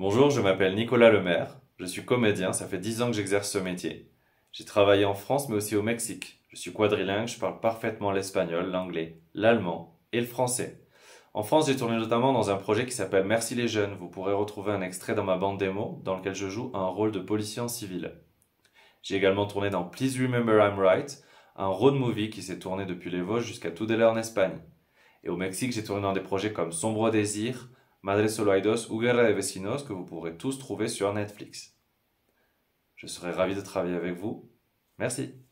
Bonjour, je m'appelle Nicolas Lemaire. Je suis comédien, ça fait 10 ans que j'exerce ce métier. J'ai travaillé en France mais aussi au Mexique. Je suis quadrilingue, je parle parfaitement l'espagnol, l'anglais, l'allemand et le français. En France, j'ai tourné notamment dans un projet qui s'appelle Merci les jeunes. Vous pourrez retrouver un extrait dans ma bande démo dans lequel je joue un rôle de policier en civil. J'ai également tourné dans Please Remember I'm Right, un road movie qui s'est tourné depuis les Vosges jusqu'à Tudela en Espagne. Et au Mexique, j'ai tourné dans des projets comme Sombre Désir, Madre Soloidos ou Guerra de Vecinos que vous pourrez tous trouver sur Netflix. Je serai ravi de travailler avec vous. Merci.